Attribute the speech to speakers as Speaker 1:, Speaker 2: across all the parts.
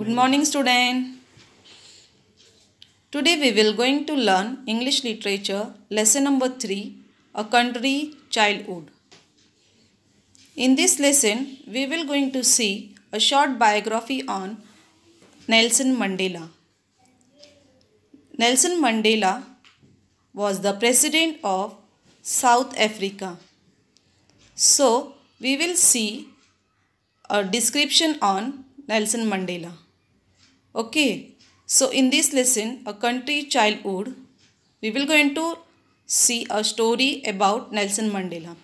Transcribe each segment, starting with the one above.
Speaker 1: Good morning student. Today we will going to learn English literature lesson number 3 a country childhood. In this lesson we will going to see a short biography on Nelson Mandela. Nelson Mandela was the president of South Africa. So we will see a description on Nelson Mandela. Okay, so in this lesson, A Country Childhood, we will going to see a story about Nelson Mandela.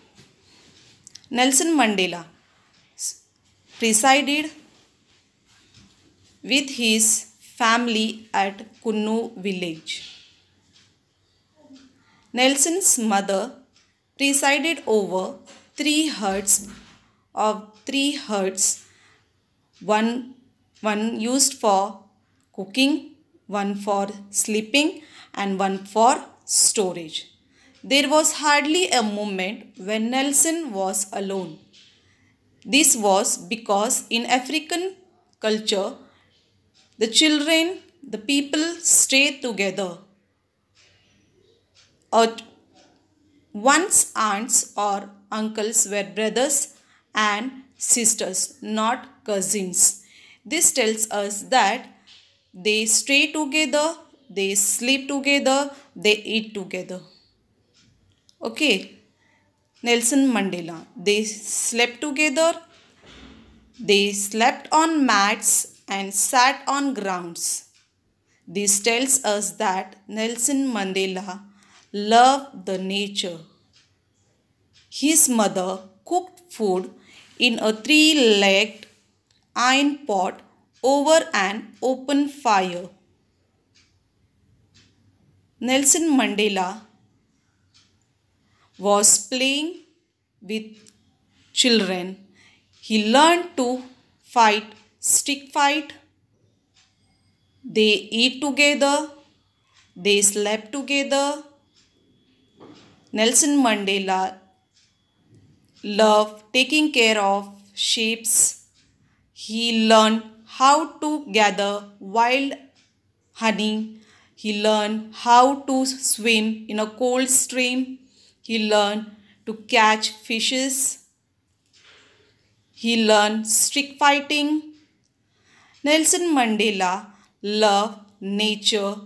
Speaker 1: Nelson Mandela presided with his family at Kunnu village. Nelson's mother presided over three herds of three herds one, one used for cooking, one for sleeping and one for storage. There was hardly a moment when Nelson was alone. This was because in African culture, the children, the people stay together. Or one's aunts or uncles were brothers and sisters, not cousins. This tells us that they stay together, they sleep together, they eat together. Okay. Nelson Mandela. They slept together, they slept on mats and sat on grounds. This tells us that Nelson Mandela loved the nature. His mother cooked food in a three-legged iron pot over an open fire. Nelson Mandela was playing with children. He learned to fight stick fight. They eat together. They slept together. Nelson Mandela love taking care of sheep. He learned how to gather wild honey. He learned how to swim in a cold stream. He learned to catch fishes. He learned stick fighting. Nelson Mandela loved nature.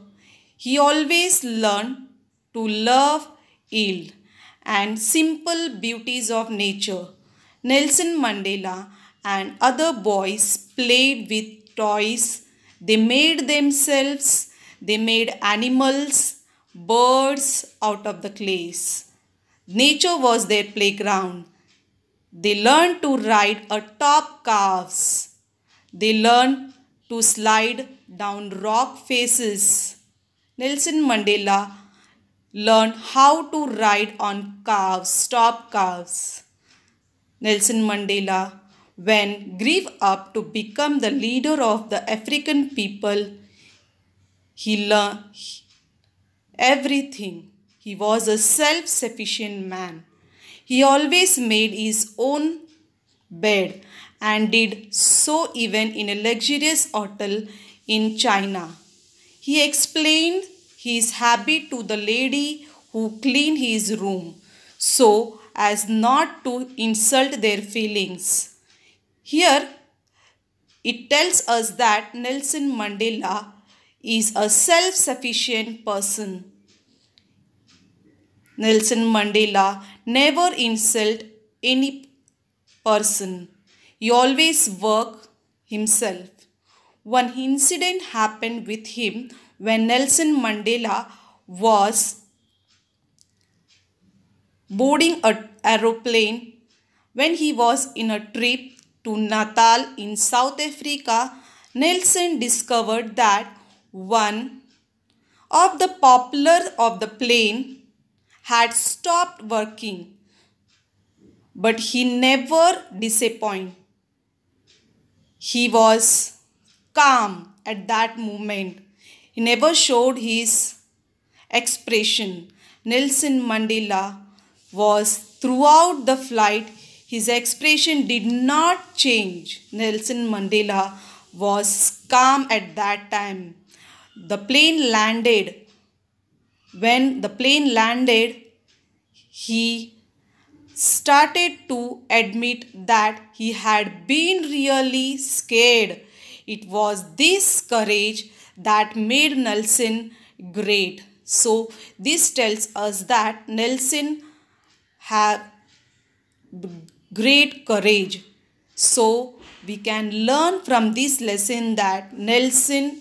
Speaker 1: He always learned to love yield and simple beauties of nature. Nelson Mandela and other boys played with toys. They made themselves, they made animals, birds out of the clays. Nature was their playground. They learned to ride atop calves. They learned to slide down rock faces. Nelson Mandela learn how to ride on calves, stop calves. Nelson Mandela, when grew up to become the leader of the African people, he learned everything. He was a self sufficient man. He always made his own bed and did so even in a luxurious hotel in China. He explained he is happy to the lady who clean his room so as not to insult their feelings. Here it tells us that Nelson Mandela is a self sufficient person. Nelson Mandela never insult any person. He always work himself. One incident happened with him when Nelson Mandela was boarding an aeroplane when he was in a trip to Natal in South Africa. Nelson discovered that one of the poplars of the plane had stopped working, but he never disappointed. He was calm at that moment. He never showed his expression. Nelson Mandela was throughout the flight, his expression did not change. Nelson Mandela was calm at that time. The plane landed. When the plane landed, he started to admit that he had been really scared it was this courage that made Nelson great. So this tells us that Nelson had great courage. So we can learn from this lesson that Nelson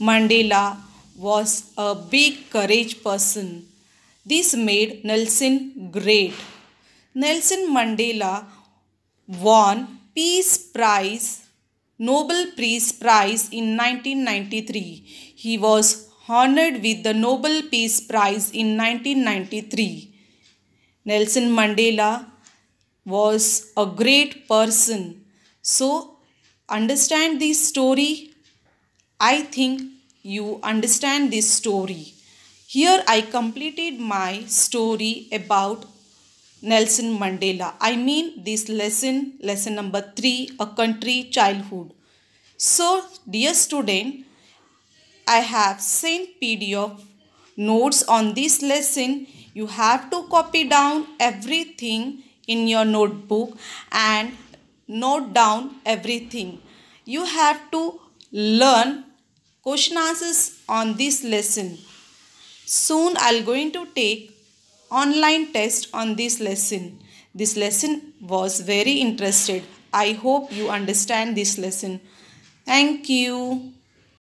Speaker 1: Mandela was a big courage person. This made Nelson great. Nelson Mandela won Peace Prize, Nobel Peace Prize in 1993. He was honored with the Nobel Peace Prize in 1993. Nelson Mandela was a great person. So, understand this story. I think you understand this story. Here I completed my story about Nelson Mandela. I mean this lesson, lesson number 3, a country childhood. So, dear student, I have sent PDF notes on this lesson. You have to copy down everything in your notebook and note down everything. You have to learn question answers on this lesson. Soon I'll going to take online test on this lesson. This lesson was very interested. I hope you understand this lesson. Thank you.